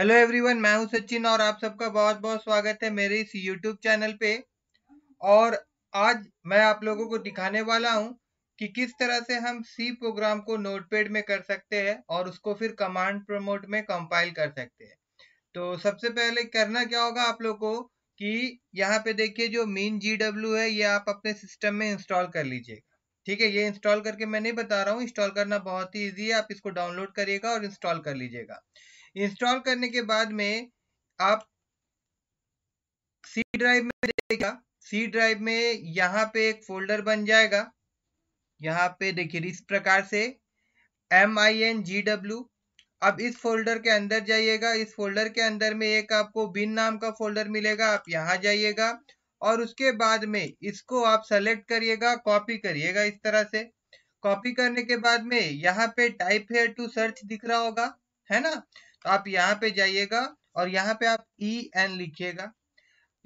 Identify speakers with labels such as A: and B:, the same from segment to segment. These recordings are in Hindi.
A: हेलो एवरीवन मैं हूं सचिन और आप सबका बहुत बहुत स्वागत है मेरे इस यूट्यूब चैनल पे और आज मैं आप लोगों को दिखाने वाला हूं कि किस तरह से हम सी प्रोग्राम को नोटपैड में कर सकते हैं और उसको फिर कमांड प्रमोट में कंपाइल कर सकते हैं तो सबसे पहले करना क्या होगा आप लोग को कि यहाँ पे देखिए जो मीन जी है ये आप अपने सिस्टम में इंस्टॉल कर लीजिएगा ठीक है ये इंस्टॉल करके मैं नहीं बता रहा हूँ इंस्टॉल करना बहुत ही ईजी है आप इसको डाउनलोड करिएगा और इंस्टॉल कर लीजिएगा इंस्टॉल करने के बाद में आप सी ड्राइव में देखिएगा सी ड्राइव में यहाँ पे एक फोल्डर बन जाएगा यहाँ पे देखिए इस प्रकार से M I N G W अब इस फोल्डर के अंदर जाइएगा इस फोल्डर के अंदर में एक आपको बिन नाम का फोल्डर मिलेगा आप यहाँ जाइएगा और उसके बाद में इसको आप सेलेक्ट करिएगा कॉपी करिएगा इस तरह से कॉपी करने के बाद में यहाँ पे टाइप है टू सर्च दिख रहा होगा है ना तो आप यहाँ पे जाइएगा और यहाँ पे आप ई e एन लिखिएगा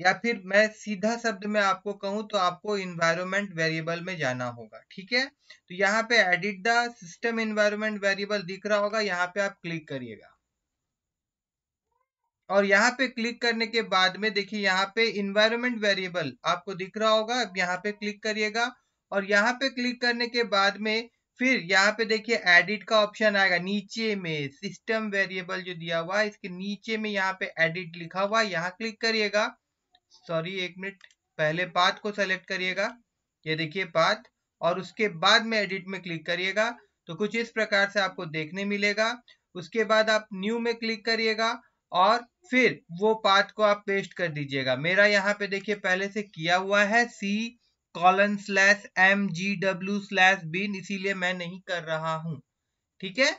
A: या फिर मैं सीधा शब्द में आपको कहूँ तो आपको इन्वायरमेंट वेरिएबल में जाना होगा ठीक है तो यहाँ पे edit the system environment variable दिख रहा होगा यहाँ पे आप क्लिक करिएगा और यहाँ पे क्लिक करने के बाद में देखिए यहाँ पे इन्वायरमेंट वेरिएबल आपको दिख रहा होगा अब यहाँ पे क्लिक करिएगा और यहाँ पे क्लिक करने के बाद में फिर यहाँ पे देखिए एडिट का ऑप्शन आएगा नीचे में सिस्टम वेरिएबल जो दिया हुआ है इसके नीचे में यहाँ पे एडिट लिखा हुआ है यहाँ क्लिक करिएगा सॉरी एक मिनट पहले पाथ को सेलेक्ट करिएगा ये देखिए पाथ और उसके बाद में एडिट में क्लिक करिएगा तो कुछ इस प्रकार से आपको देखने मिलेगा उसके बाद आप न्यू में क्लिक करिएगा और फिर वो पाथ को आप पेस्ट कर दीजिएगा मेरा यहाँ पे देखिए पहले से किया हुआ है C colon slash M G W slash bin इसीलिए मैं नहीं कर रहा हूं ठीक है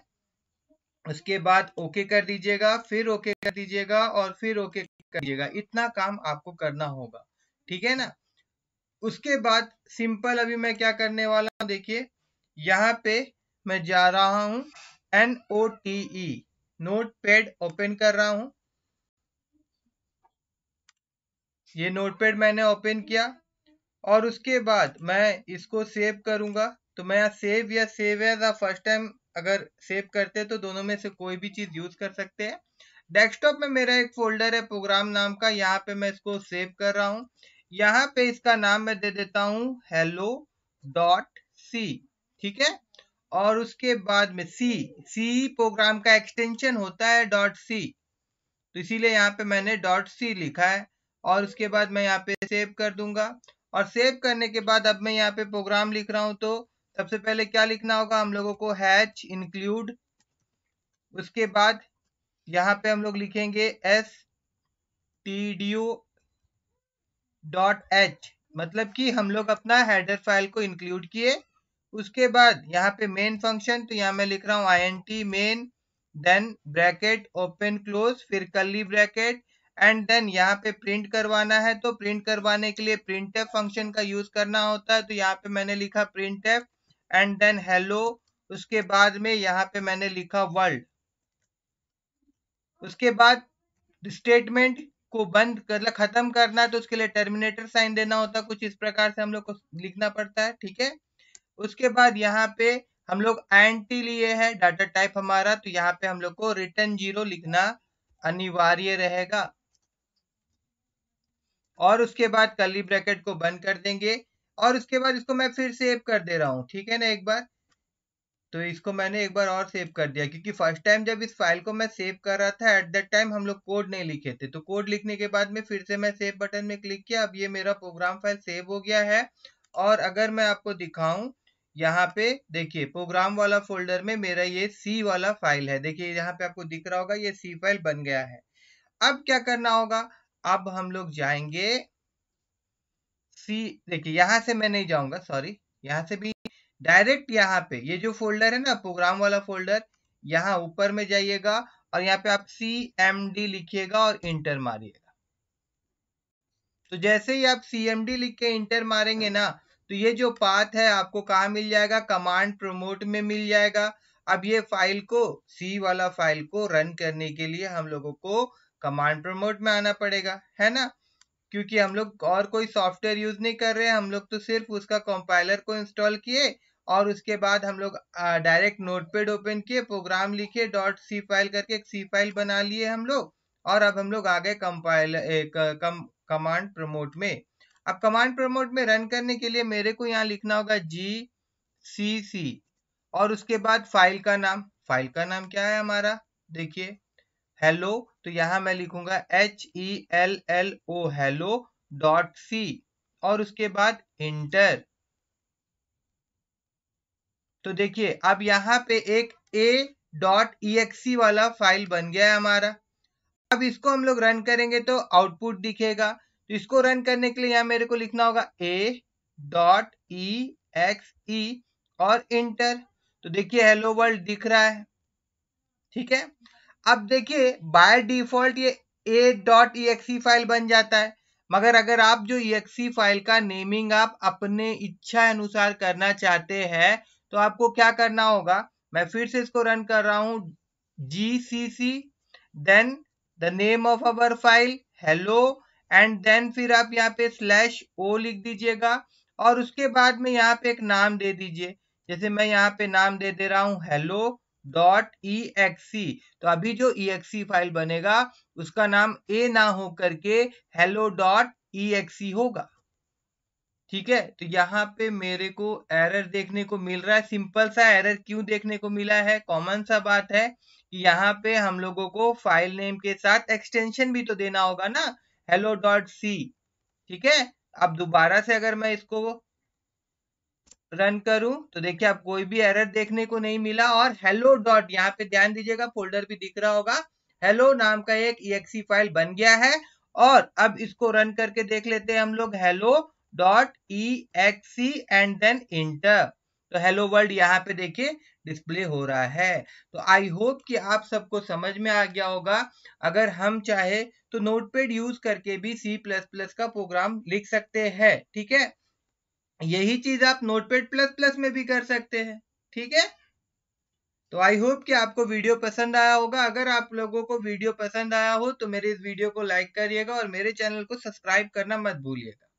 A: उसके बाद ओके कर दीजिएगा फिर ओके कर दीजिएगा और फिर ओके कर दीजिएगा इतना काम आपको करना होगा ठीक है ना उसके बाद सिंपल अभी मैं क्या करने वाला हूँ देखिए यहाँ पे मैं जा रहा हूँ N O T E notepad open कर रहा हूं ये नोट पैड मैंने ओपन किया और उसके बाद मैं इसको सेव करूंगा तो मैं सेव या सेव एज फर्स्ट टाइम अगर सेव करते हैं तो दोनों में से कोई भी चीज यूज कर सकते हैं डेस्कटॉप में मेरा एक फोल्डर है प्रोग्राम नाम का यहाँ पे मैं इसको सेव कर रहा हूँ यहाँ पे इसका नाम मैं दे देता हूँ हेलो डॉट सी ठीक है और उसके बाद में सी सी प्रोग्राम का एक्सटेंशन होता है डॉट सी तो इसीलिए यहाँ पे मैंने डॉट सी लिखा है और उसके बाद मैं यहाँ पे सेव कर दूंगा और सेव करने के बाद अब मैं यहाँ पे प्रोग्राम लिख रहा हूँ तो सबसे पहले क्या लिखना होगा हम लोगों को हैच इंक्लूड उसके बाद यहाँ पे हम लोग लिखेंगे S T D dot H मतलब कि हम लोग अपना हेडर फाइल को इंक्लूड किए उसके बाद यहाँ पे मेन फंक्शन तो यहाँ मैं लिख रहा हूँ I N T main then bracket open close फिर कली ब्रैकेट एंड देन यहाँ पे प्रिंट करवाना है तो प्रिंट करवाने के लिए प्रिंट एफ फंक्शन का यूज करना होता है तो यहाँ पे मैंने लिखा print F and then hello उसके बाद में यहाँ पे मैंने लिखा वर्ल्ड उसके बाद स्टेटमेंट को बंद कर खत्म करना है तो उसके लिए टर्मिनेटर साइन देना होता है कुछ इस प्रकार से हम लोग को लिखना पड़ता है ठीक है उसके बाद यहाँ पे हम लोग एंटी लिए है डाटा टाइप हमारा तो यहाँ पे हम लोग को रिटर्न जीरो लिखना अनिवार्य रहेगा और उसके बाद कली ब्रैकेट को बंद कर देंगे और उसके बाद इसको मैं फिर सेव कर दे रहा हूँ ठीक है ना एक बार तो इसको मैंने एक बार और सेव कर दिया क्योंकि फर्स्ट टाइम जब इस फाइल को मैं सेव कर रहा था एट दैट टाइम हम लोग कोड नहीं लिखे थे तो कोड लिखने के बाद में फिर से मैं सेव बटन में क्लिक किया अब ये मेरा प्रोग्राम फाइल सेव हो गया है और अगर मैं आपको दिखाऊं यहाँ पे देखिए प्रोग्राम वाला फोल्डर में मेरा ये सी वाला फाइल है देखिए यहाँ पे आपको दिख रहा होगा ये सी फाइल बन गया है अब क्या करना होगा अब हम लोग जाएंगे सी देखिए यहां से मैं नहीं जाऊंगा सॉरी यहां से भी डायरेक्ट यहाँ पे ये जो फोल्डर है ना प्रोग्राम वाला फोल्डर यहाँ ऊपर में जाइएगा और यहाँ पे आप सी एम डी लिखिएगा और इंटर मारिएगा तो जैसे ही आप सी एम डी लिख के इंटर मारेंगे ना तो ये जो पाथ है आपको कहाँ मिल जाएगा कमांड प्रोमोट में मिल जाएगा अब ये फाइल को सी वाला फाइल को रन करने के लिए हम लोगों को कमांड प्रमोट में आना पड़ेगा है ना क्योंकि हम लोग और कोई सॉफ्टवेयर यूज नहीं कर रहे हैं हम लोग तो सिर्फ उसका कंपाइलर को इंस्टॉल किए और उसके बाद हम लोग डायरेक्ट नोटपेड ओपन किए प्रोग्राम लिखे डॉट सी फाइल करके एक सी फाइल बना लिए हम लोग और अब हम लोग आ गए कंपाइलर कम कमांड प्रमोट में अब कमांड प्रमोट में रन करने के लिए मेरे को यहाँ लिखना होगा जी सी सी और उसके बाद फाइल का नाम फाइल का नाम क्या है हमारा देखिए हेलो तो यहाँ मैं लिखूंगा H E L L O hello dot C और उसके बाद इंटर तो देखिए अब यहाँ पे एक ए डॉट ई वाला फाइल बन गया है हमारा अब इसको हम लोग रन करेंगे तो आउटपुट दिखेगा इसको रन करने के लिए यहां मेरे को लिखना होगा ए डॉट ई एक्स ई और इंटर तो देखिए हेलो वर्ल्ड दिख रहा है ठीक है अब देखिए बाय डिफॉल्ट ये ए डॉट ई फाइल बन जाता है मगर अगर आप जो ई e फाइल e का नेमिंग आप अपने इच्छा अनुसार करना चाहते हैं तो आपको क्या करना होगा मैं फिर से इसको रन कर रहा हूं G C C then the name of our file hello and then फिर आप यहाँ पे स्लैश ओ लिख दीजिएगा और उसके बाद में यहाँ पे एक नाम दे दीजिए जैसे मैं यहाँ पे नाम दे दे रहा हूँ हेलो डॉट ई एक्सी तो अभी जो ई एक्सी फाइल बनेगा उसका नाम ए ना हो करके हेलो डॉट ई एक्सी होगा ठीक है तो यहाँ पे मेरे को एरर देखने को मिल रहा है सिंपल सा एरर क्यों देखने को मिला है कॉमन सा बात है कि यहाँ पे हम लोगों को फाइल नेम के साथ एक्सटेंशन भी तो देना होगा ना हेलो डॉट सी ठीक है अब दोबारा से अगर मैं इसको रन करूं तो देखिए आप कोई भी एरर देखने को नहीं मिला और हेलो डॉट यहाँ पे ध्यान दीजिएगा फोल्डर भी दिख रहा होगा हेलो नाम का एक ई फाइल बन गया है और अब इसको रन करके देख लेते हैं हम लोग hello dot exe and then enter तो हेलो वर्ल्ड यहाँ पे देखिए डिस्प्ले हो रहा है तो आई होप कि आप सबको समझ में आ गया होगा अगर हम चाहे तो नोटपेड यूज करके भी सी प्लस प्लस का प्रोग्राम लिख सकते हैं ठीक है यही चीज आप नोटपेड प्लस प्लस में भी कर सकते हैं ठीक है तो आई होप कि आपको वीडियो पसंद आया होगा अगर आप लोगों को वीडियो पसंद आया हो तो मेरे इस वीडियो को लाइक करिएगा और मेरे चैनल को सब्सक्राइब करना मत भूलिएगा